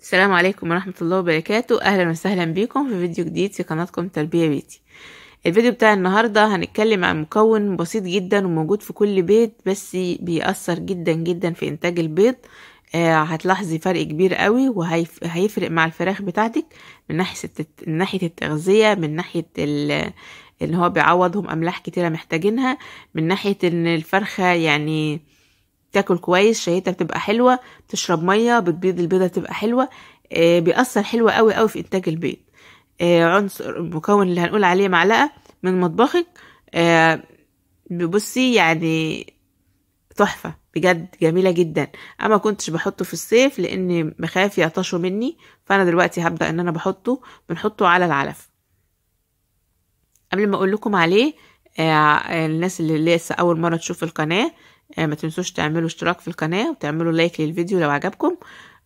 السلام عليكم ورحمة الله وبركاته أهلا وسهلا بيكم في فيديو جديد في قناتكم تربية بيتي الفيديو بتاع النهاردة هنتكلم عن مكون بسيط جدا وموجود في كل بيت بس بيأثر جدا جدا في إنتاج البيض آه هتلاحظي فرق كبير قوي وهيفرق مع الفراخ بتاعتك من ناحية من ناحية التغذية من ناحية ان هو بيعوضهم املاح كتيرة محتاجينها من ناحية ان الفرخة يعني بتاكل كويس شهيتك تبقى حلوه بتشرب ميه بتبيض البيضه تبقى حلوه آه، بيأثر حلو قوي قوي في انتاج البيض آه، عنصر المكون اللي هنقول عليه معلقه من مطبخك آه، بصي يعني تحفة بجد جميلة جدا ما كنتش بحطه في الصيف لان بخاف يعطشوا مني فانا دلوقتي هبدأ ان انا بحطه بنحطه على العلف قبل ما اقول لكم عليه الناس اللي لسه اول مرة تشوف القناة آه، ما تنسوش تعملوا اشتراك في القناة وتعملوا لايك للفيديو لو عجبكم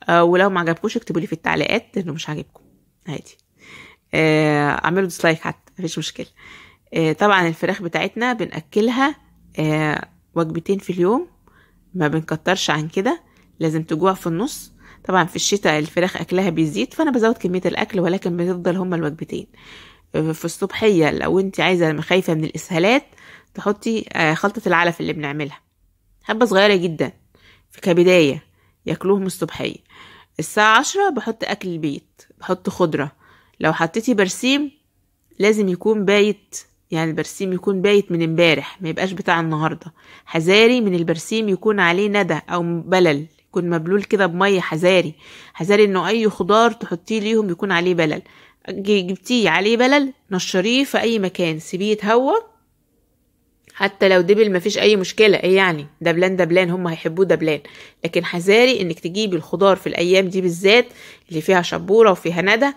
آه، ولو ما عجبكوش اكتبوا لي في التعليقات انه مش عاجبكم عادي آه، اعملوا ديسلايك حتى مفيش مشكلة طبعا الفراخ بتاعتنا بنأكلها وجبتين في اليوم ما بنكترش عن كده لازم تجوع في النص طبعا في الشتاء الفراخ اكلها بيزيد فانا بزود كميه الاكل ولكن بتفضل هما الوجبتين في الصبحيه لو انت عايزه خايفه من الاسهالات تحطي خلطه العلف اللي بنعملها حبة صغيرة جدا كبداية ياكلوهم الصبحية الساعة عشرة بحط أكل البيت بحط خضرة لو حطيتي برسيم لازم يكون بايت يعني البرسيم يكون بايت من امبارح ما يبقاش بتاع النهاردة حذاري من البرسيم يكون عليه ندى أو بلل يكون مبلول كده بمية حذاري حذاري انه اي خضار تحطيه ليهم يكون عليه بلل جبتيه عليه بلل نشريه في اي مكان سيبيه يتهوى حتى لو دبل مفيش اي مشكله ايه يعني دبلان دبلان هم هيحبوه دبلان لكن حذاري انك تجيبي الخضار في الايام دي بالذات اللي فيها شبوره وفيها ندى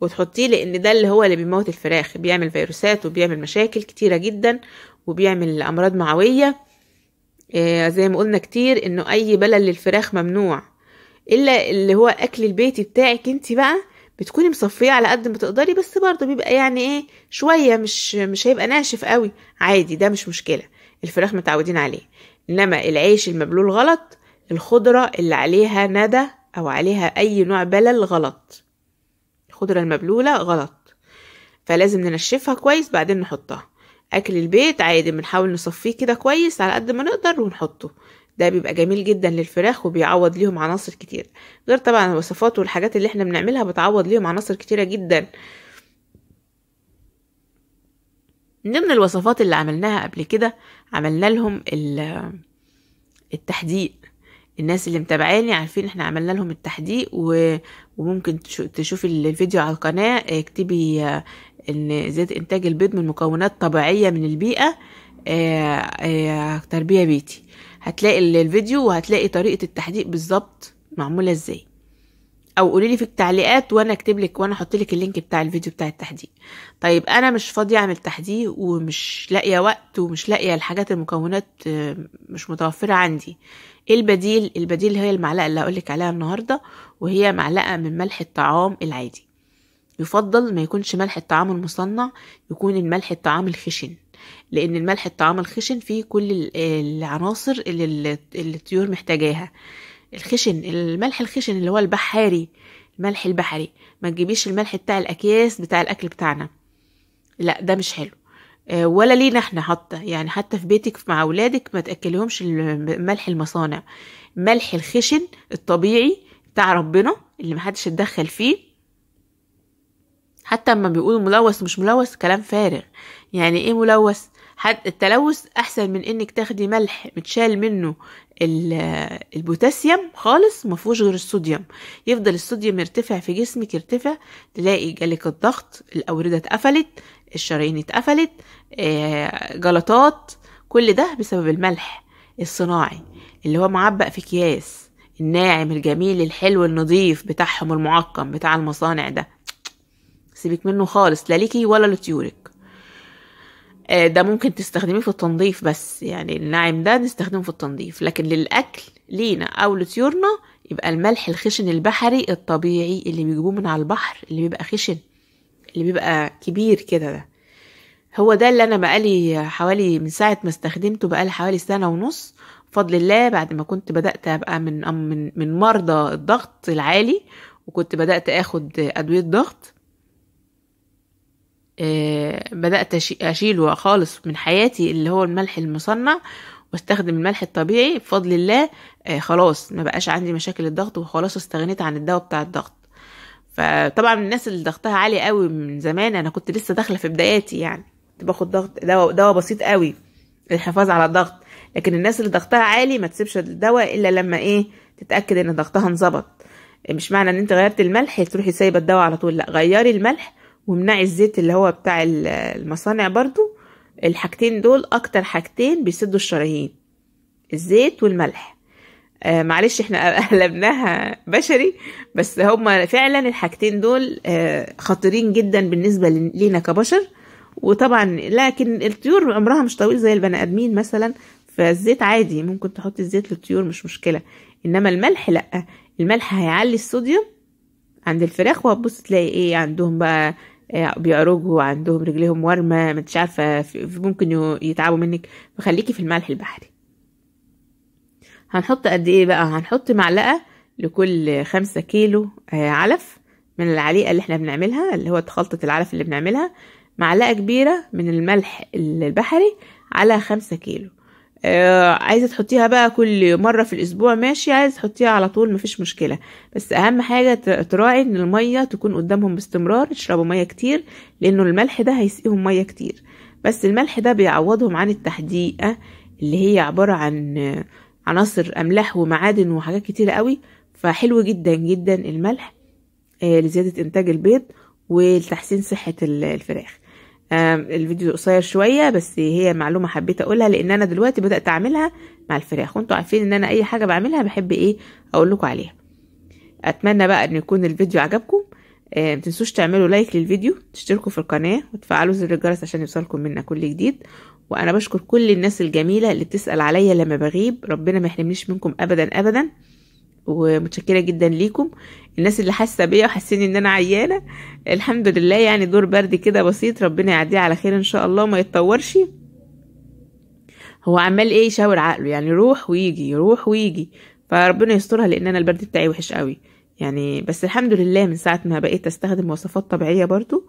وتحطيه لان ده اللي هو اللي بيموت الفراخ بيعمل فيروسات وبيعمل مشاكل كتيره جدا وبيعمل امراض معويه إيه زي ما قلنا كتير انه اي بلل للفراخ ممنوع الا اللي هو اكل البيتي بتاعك انت بقى بتكوني مصفيه على قد ما تقدري بس برضه بيبقى يعني ايه شويه مش مش هيبقى ناشف قوي عادي ده مش مشكله الفراخ متعودين عليه انما العيش المبلول غلط الخضره اللي عليها ندى او عليها اي نوع بلل غلط الخضره المبلوله غلط فلازم ننشفها كويس بعدين نحطها اكل البيت عادي بنحاول نصفيه كده كويس على قد ما نقدر ونحطه ده بيبقى جميل جدا للفراخ وبيعوض ليهم عناصر كتير غير طبعا الوصفات والحاجات اللي احنا بنعملها بتعوض ليهم عناصر كتيرة جدا من ضمن الوصفات اللي عملناها قبل كده عملنا لهم التحديق الناس اللي متابعاني عارفين احنا عملنا لهم التحديق و... وممكن تشوفي الفيديو على القناة اكتبي آه، ان زيت انتاج البيض من مكونات طبيعية من البيئة اه اه تربية بيتي هتلاقي الفيديو وهتلاقي طريقة التحديق بالظبط معمولة ازاي او قوليلي في التعليقات وانا اكتب لك وانا احط لك اللينك بتاع الفيديو بتاع التحديق طيب انا مش فاضيه اعمل تحديق ومش لاقيه وقت ومش لاقيه الحاجات المكونات آه، مش متوفره عندي ايه البديل البديل هي المعلقه اللي هقولك عليها النهارده وهي معلقه من ملح الطعام العادي يفضل ما يكونش ملح الطعام المصنع يكون الملح الطعام الخشن لأن الملح الطعام الخشن فيه كل العناصر اللي الطيور محتاجاها الخشن الملح الخشن اللي هو البحاري الملح البحري ما تجيبيش الملح بتاع الأكياس بتاع الأكل بتاعنا لا ده مش حلو آه، ولا لينا احنا حتى يعني حتى في بيتك مع اولادك ما تاكلهمش ملح المصانع ملح الخشن الطبيعي بتاع ربنا اللي محدش اتدخل فيه حتى لما بيقولوا ملوث مش ملوث كلام فارغ يعني ايه ملوث حد التلوث احسن من انك تاخدي ملح متشال منه البوتاسيوم خالص ما فيهوش غير الصوديوم يفضل الصوديوم يرتفع في جسمك يرتفع تلاقي جالك الضغط الاورده اتقفلت الشرايين اتقفلت آه، جلطات كل ده بسبب الملح الصناعي اللي هو معبأ في اكياس الناعم الجميل الحلو النظيف بتاعهم المعقم بتاع المصانع ده سيبك منه خالص لا ليكي ولا لطيورك آه، ده ممكن تستخدميه في التنظيف بس يعني الناعم ده نستخدمه في التنظيف لكن للأكل لينا أو لطيورنا يبقى الملح الخشن البحري الطبيعي اللي بيجيبوه من على البحر اللي بيبقى خشن اللي بيبقى كبير كده ده هو ده اللي انا بقالي حوالي من ساعه ما استخدمته بقالي حوالي سنه ونص بفضل الله بعد ما كنت بدات ابقى من من من مرضى الضغط العالي وكنت بدات اخد ادويه ضغط آه، بدأت أشيله خالص من حياتي اللي هو الملح المصنع واستخدم الملح الطبيعي بفضل الله آه، خلاص ما بقاش عندي مشاكل الضغط وخلاص استغنيت عن الدواء بتاع الضغط فطبعا الناس اللي ضغطها عالي قوي من زمان انا كنت لسه داخله في بداياتي يعني كنت باخد ضغط دواء دواء بسيط قوي للحفاظ على الضغط لكن الناس اللي ضغطها عالي ما تسيبش الدواء الا لما ايه تتاكد ان ضغطها انظبط مش معنى ان انت غيرت الملح تروحي سايبه الدواء على طول لا غيري الملح ومناع الزيت اللي هو بتاع المصانع برضو الحاجتين دول اكتر حاجتين بيسدوا الشرايين الزيت والملح آه معلش احنا قلبناها بشري بس هما فعلا الحاجتين دول آه خطيرين جدا بالنسبه لينا كبشر وطبعا لكن الطيور عمرها مش طويل زي البني ادمين مثلا فالزيت عادي ممكن تحط الزيت للطيور مش مشكله انما الملح لا الملح هيعلي الصوديوم عند الفراخ وهتبص تلاقي ايه عندهم بقى آه، بيعرجوا عندهم رجليهم ورمة مش عارفة ممكن يتعبوا منك فخليكي في الملح البحري هنحط قد ايه بقى هنحط معلقة لكل خمسة كيلو آه، علف من العليقة اللي احنا بنعملها اللي هو خلطة العلف اللي بنعملها معلقة كبيرة من الملح البحري على خمسة كيلو آه عايزه تحطيها بقى كل مره في الاسبوع ماشي عايزه تحطيها على طول مفيش مشكله بس اهم حاجه تراعي ان الميه تكون قدامهم باستمرار يشربوا ميه كتير لانه الملح ده هيسقيهم ميه كتير بس الملح ده بيعوضهم عن التحديقه آه، اللي هي عباره عن آه، عناصر املاح ومعادن وحاجات كتيره قوي فحلو جدا جدا الملح آه، لزياده انتاج البيض ولتحسين صحه الفراخ الفيديو قصير شوية بس هي معلومة حبيت اقولها لان انا دلوقتي بدأت اعملها مع الفراخ وانتوا عارفين ان انا اي حاجة بعملها بحب ايه اقول لكم عليها اتمنى بقى ان يكون الفيديو عجبكم متنسوش تعملوا لايك للفيديو تشتركوا في القناة وتفعلوا زر الجرس عشان يوصلكم منا كل جديد وانا بشكر كل الناس الجميلة اللي بتسأل عليا لما بغيب ربنا ما يحرمنيش منكم ابدا ابدا ومتشكره جدا ليكم الناس اللي حاسه بيا وحاسين ان انا عيانه الحمد لله يعني دور برد كده بسيط ربنا يعديه على خير ان شاء الله ما يتطورش هو عمال ايه يشاور عقله يعني يروح ويجي يروح ويجي فربنا يسترها لان انا البرد بتاعي وحش قوي يعني بس الحمد لله من ساعه ما بقيت استخدم وصفات طبيعيه برضو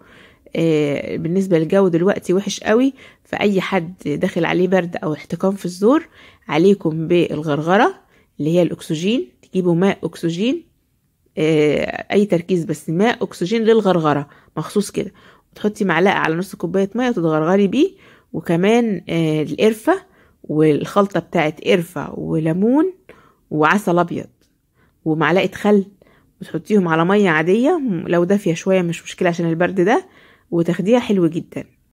آه، بالنسبة للجو دلوقتي وحش قوي فأي حد داخل عليه برد أو احتكام في الزور عليكم بالغرغرة اللي هي الأكسجين جيبوا ماء اكسجين آه، اي تركيز بس ماء اكسجين للغرغره مخصوص كده وتحطي معلقه على نص كوبايه ميه وتتغرغري بيه وكمان آه، القرفه والخلطه بتاعت قرفه وليمون وعسل ابيض ومعلقه خل وتحطيهم على ميه عاديه لو دافيه شويه مش مشكله عشان البرد ده وتاخديها حلو جدا